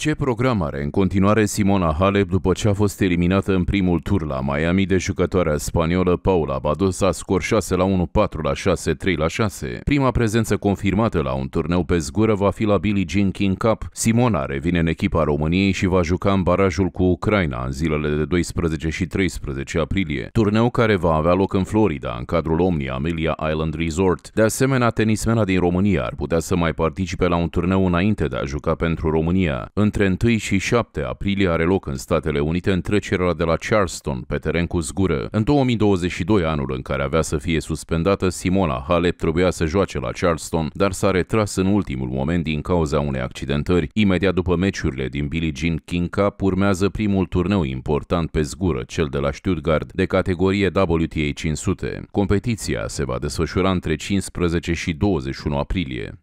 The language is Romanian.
Ce program are în continuare Simona Halep după ce a fost eliminată în primul tur la Miami de jucătoarea spaniolă Paula Badosa, scor 6 la 1, 4 la 6, 3 la 6. Prima prezență confirmată la un turneu pe zgură va fi la Billie Jean King Cup. Simona revine în echipa României și va juca în barajul cu Ucraina în zilele de 12 și 13 aprilie, turneu care va avea loc în Florida, în cadrul Omnia Amelia Island Resort. De asemenea, tenismena din România ar putea să mai participe la un turneu înainte de a juca pentru România. În între 1 și 7 aprilie are loc în Statele Unite întrecerea de la Charleston pe teren cu zgură. În 2022, anul în care avea să fie suspendată, Simona Halep trebuia să joace la Charleston, dar s-a retras în ultimul moment din cauza unei accidentări. Imediat după meciurile din Billie Jean King Cup urmează primul turneu important pe zgură, cel de la Stuttgart, de categorie WTA 500. Competiția se va desfășura între 15 și 21 aprilie.